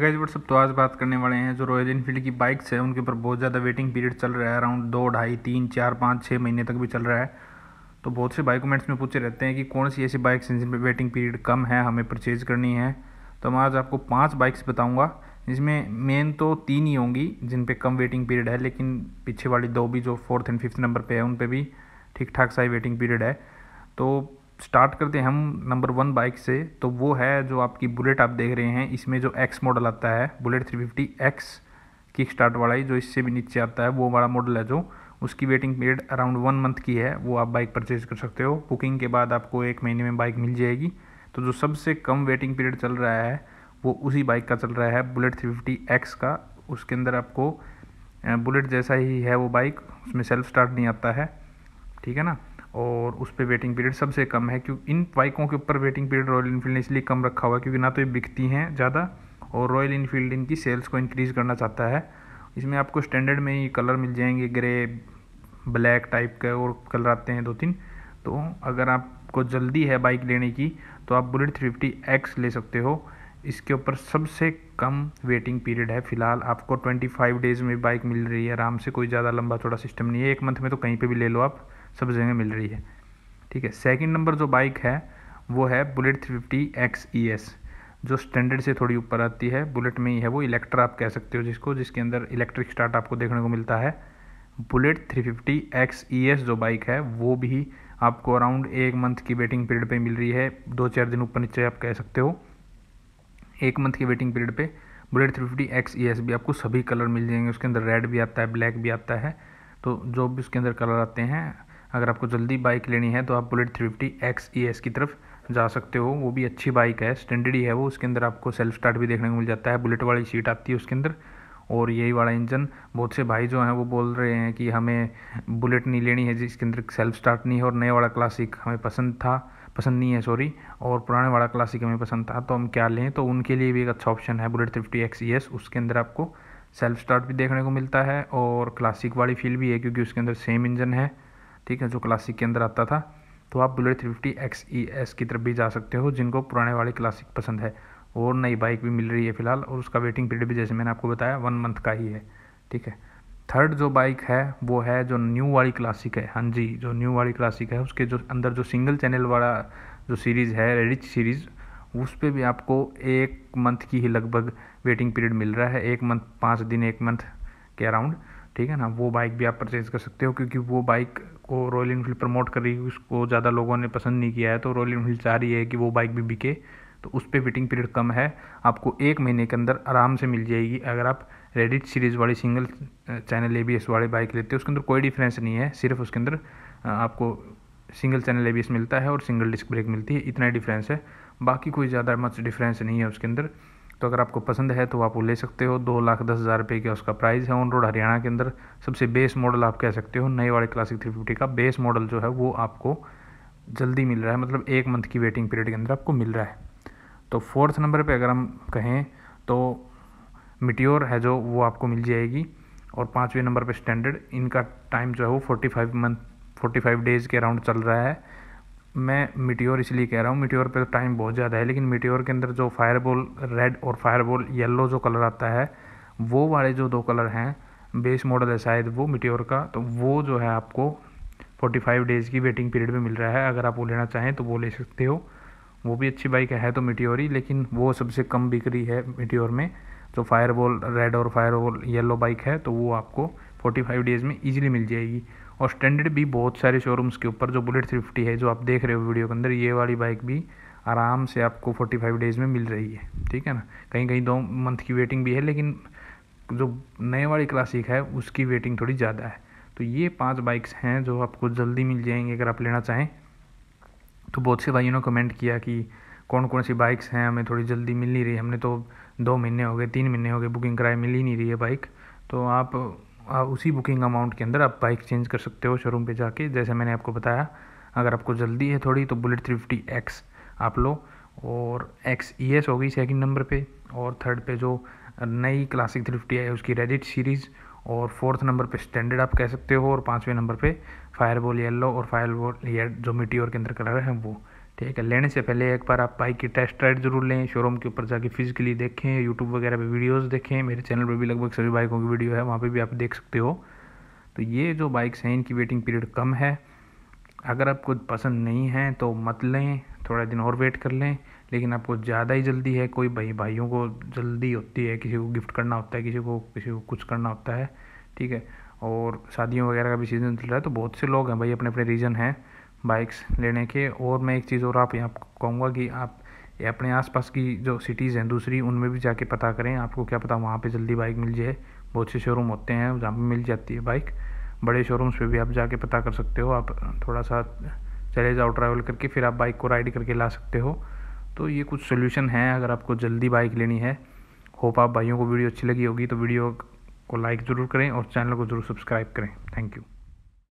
guys but सब तो आज बात करने वाले हैं जो रॉयल इनफील्ड की बाइक्स है उनके ऊपर बहुत ज़्यादा वेटिंग पीरियड चल रहा है अराउंड दो ढाई तीन चार पाँच छः महीने तक भी चल रहा है तो बहुत से बाइक कमेंट्स में पूछे रहते हैं कि कौन सी ऐसी बाइक्स हैं जिनमें वेटिंग पीरियड कम है हमें परचेज़ करनी है तो मैं आज आपको पाँच बाइक्स बताऊँगा जिसमें मेन तो तीन ही होंगी जिन पर कम वेटिंग पीरियड है लेकिन पीछे वाली दो भी जो फोर्थ एंड फिफ्थ नंबर पर है उन पर भी ठीक ठाक सा वेटिंग पीरियड है तो स्टार्ट करते हैं हम नंबर वन बाइक से तो वो है जो आपकी बुलेट आप देख रहे हैं इसमें जो एक्स मॉडल आता है बुलेट थ्री फिफ्टी एक्स की स्टार्ट वाला ही जो इससे भी नीचे आता है वो वाला मॉडल है जो उसकी waiting period around one month की है वो आप बाइक परचेज कर सकते हो बुकिंग के बाद आपको एक महीने में बाइक मिल जाएगी तो जो सबसे कम वेटिंग पीरियड चल रहा है वो उसी बाइक का चल रहा है बुलेट फिफ्टी एक्स का उसके अंदर आपको बुलेट जैसा ही है वो बाइक उसमें सेल्फ स्टार्ट नहीं आता है ठीक है ना और उस पर वेटिंग पीरियड सबसे कम है क्योंकि इन बाइकों के ऊपर वेटिंग पीरियड रॉयल इनफील्ड ने इसलिए कम रखा हुआ है क्योंकि ना तो ये बिकती हैं ज़्यादा और रॉयल इनफील्ड इनकी सेल्स को इंक्रीज़ करना चाहता है इसमें आपको स्टैंडर्ड में ही कलर मिल जाएंगे ग्रे ब्लैक टाइप के और कलर आते हैं दो तीन तो अगर आपको जल्दी है बाइक लेने की तो आप बुलेट थ्री फिफ्टी एक्स ले सकते हो इसके ऊपर सबसे कम वेटिंग पीरियड है फिलहाल आपको 25 डेज़ में बाइक मिल रही है आराम से कोई ज़्यादा लंबा थोड़ा सिस्टम नहीं है एक मंथ में तो कहीं पे भी ले लो आप सब जगह मिल रही है ठीक है सेकंड नंबर जो बाइक है वो है बुलेट 350 एक्स ई एस जो स्टैंडर्ड से थोड़ी ऊपर आती है बुलेट में ही है वो इलेक्ट्रा आप कह सकते हो जिसको जिसके अंदर इलेक्ट्रिक स्टार्ट आपको देखने को मिलता है बुलेट 350 एक्स ई एस जो बाइक है वो भी आपको अराउंड एक मंथ की वेटिंग पीरियड पर मिल रही है दो चार दिन ऊपर नीचे आप कह सकते हो एक मंथ की वेटिंग पीरियड पर bullet three fifty X E S भी आपको सभी कलर मिल जाएंगे उसके अंदर रेड भी आता है ब्लैक भी आता है तो जो भी उसके अंदर कलर आते हैं अगर आपको जल्दी बाइक लेनी है तो आप bullet three fifty X E S की तरफ जा सकते हो वो भी अच्छी बाइक है स्टैंडर्ड ही है वो उसके अंदर आपको सेल्फ स्टार्ट भी देखने को मिल जाता है बुलेट वाली सीट आती है उसके अंदर और यही वाला इंजन बहुत से भाई जो हैं वो बोल रहे हैं कि हमें बुलेट नहीं लेनी है जिसके अंदर सेल्फ स्टार्ट नहीं है और नया वाला क्लासिक हमें पसंद था पसंद नहीं है सॉरी और पुराने वाला क्लासिक हमें पसंद था तो हम क्या लें तो उनके लिए भी एक अच्छा ऑप्शन है bullet fifty X E S उसके अंदर आपको सेल्फ स्टार्ट भी देखने को मिलता है और क्लासिक वाली फील भी है क्योंकि उसके अंदर सेम इंजन है ठीक है जो क्लासिक के अंदर आता था तो आप bullet three fifty X E S की तरफ भी जा सकते हो जिनको पुराने वाले क्लासिक पसंद है और नई बाइक भी मिल रही है फिलहाल और उसका वेटिंग पीरियड भी जैसे मैंने आपको बताया वन मंथ का ही है ठीक है थर्ड जो बाइक है वो है जो न्यू वाली क्लासिक है हाँ जी जो न्यू वाली क्लासिक है उसके जो अंदर जो सिंगल चैनल वाला जो सीरीज़ है रिच सीरीज़ उस पर भी आपको एक मंथ की ही लगभग वेटिंग पीरियड मिल रहा है एक मंथ पाँच दिन एक मंथ के अराउंड ठीक है ना वो बाइक भी आप परचेज़ कर सकते हो क्योंकि वो बाइक को रॉयल इनफील्ड प्रमोट कर रही है उसको ज़्यादा लोगों ने पसंद नहीं किया है तो रॉयल इनफील्ड चाह रही है कि वो बाइक भी बिके तो उस पर वेटिंग पीरियड कम है आपको एक महीने के अंदर आराम से मिल जाएगी अगर आप रेडिट सीरीज़ वाली single channel A B S वाली बाइक लेते हो उसके अंदर कोई डिफरेंस नहीं है सिर्फ उसके अंदर आपको single channel A B S मिलता है और सिंगल डिस्क ब्रेक मिलती है इतना डिफरेंस है बाकी कोई ज़्यादा मच डिफरेंस नहीं है उसके अंदर तो अगर आपको पसंद है तो आप वो ले सकते हो दो लाख दस हज़ार रुपये का उसका प्राइस है ऑन रोड हरियाणा के अंदर सबसे बेस मॉडल आप कह सकते हो नए वाले क्लासिक थ्री फिफ्टी का बेस मॉडल जो है वो आपको जल्दी मिल रहा है मतलब एक मंथ की वेटिंग पीरियड के अंदर आपको मिल रहा है तो फोर्थ नंबर पर अगर हम कहें तो मिट्योर है जो वो आपको मिल जाएगी और पाँचवें नंबर पर स्टैंडर्ड इनका टाइम जो है वो forty five month forty five days के अराउंड चल रहा है मैं मिट्योर इसलिए कह रहा हूँ मिट्योर पे तो टाइम बहुत ज़्यादा है लेकिन मिट्योर के अंदर जो फायरबॉल रेड और फायरबॉल येलो जो कलर आता है वो वाले जो दो कलर हैं बेस मॉडल है शायद वो मिट्योर का तो वो जो है आपको 45 डेज़ की वेटिंग पीरियड में मिल रहा है अगर आप वो लेना चाहें तो वो ले सकते हो वो भी अच्छी बाइक है तो मिट्योर ही लेकिन वो सबसे कम बिक्री है मिट्योर में जो फायरबॉल रेड और फायरबॉल येलो बाइक है तो वो आपको फोर्टी डेज़ में ईजिली मिल जाएगी और स्टैंडर्ड भी बहुत सारे शोरूम्स के ऊपर जो बुलेट थ्री है जो आप देख रहे हो वीडियो के अंदर ये वाली बाइक भी आराम से आपको 45 डेज़ में मिल रही है ठीक है ना कहीं कहीं दो मंथ की वेटिंग भी है लेकिन जो नए वाली क्लासिक है उसकी वेटिंग थोड़ी ज़्यादा है तो ये पांच बाइक्स हैं जो आपको जल्दी मिल जाएंगी अगर आप लेना चाहें तो बहुत से भाइयों ने कमेंट किया कि कौन कौन सी बाइक्स हैं हमें थोड़ी जल्दी मिल नहीं रही हमने तो दो महीने हो गए तीन महीने हो गए बुकिंग कराए मिल ही नहीं रही है बाइक तो आप उसी बुकिंग अमाउंट के अंदर आप बाइक चेंज कर सकते हो शोरूम पे जाके जैसे मैंने आपको बताया अगर आपको जल्दी है थोड़ी तो बुलेट थ्री फिफ्टी एक्स आप लो और एक्स ई एस होगी सेकेंड नंबर पे और थर्ड पे जो नई क्लासिक थ्री फिफ्टी है उसकी रेडिट सीरीज़ और फोर्थ नंबर पे स्टैंडर्ड आप कह सकते हो और पाँचवें नंबर पे फायरबॉल येल्लो और फायरबॉल ये जो मिट्टी और के अंदर कलर है वो ठीक है लेने से पहले एक बार आप बाइक की टेस्ट राइड जरूर लें शोरूम के ऊपर जाके फिजिकली देखें यूट्यूब वगैरह पे वीडियोस देखें मेरे चैनल पे भी लगभग सभी बाइकों की वीडियो है वहाँ पे भी आप देख सकते हो तो ये जो बाइक्स हैं इनकी वेटिंग पीरियड कम है अगर आपको पसंद नहीं है तो मत लें थोड़ा दिन और वेट कर लें लेकिन आपको ज़्यादा ही जल्दी है कोई भाई भाइयों को जल्दी होती है किसी को गिफ्ट करना होता है किसी को किसी को कुछ करना होता है ठीक है और शादियों वगैरह का भी सीज़न चल रहा है तो बहुत से लोग हैं भाई अपने अपने रीजन हैं बाइक्स लेने के और मैं एक चीज़ और आप यहाँ कहूँगा कि आप अपने आसपास की जो सिटीज़ हैं दूसरी उनमें भी जाके पता करें आपको क्या पता वहाँ पे जल्दी बाइक मिल जाए बहुत से शोरूम होते हैं जहाँ पे मिल जाती है बाइक बड़े शोरूम्स पे भी आप जाके पता कर सकते हो आप थोड़ा सा चले जाओ ट्रैवल करके फिर आप बाइक को राइड करके ला सकते हो तो ये कुछ सोल्यूशन हैं अगर आपको जल्दी बाइक लेनी है होप आप भाइयों को वीडियो अच्छी लगी होगी तो वीडियो को लाइक ज़रूर करें और चैनल को ज़रूर सब्सक्राइब करें थैंक यू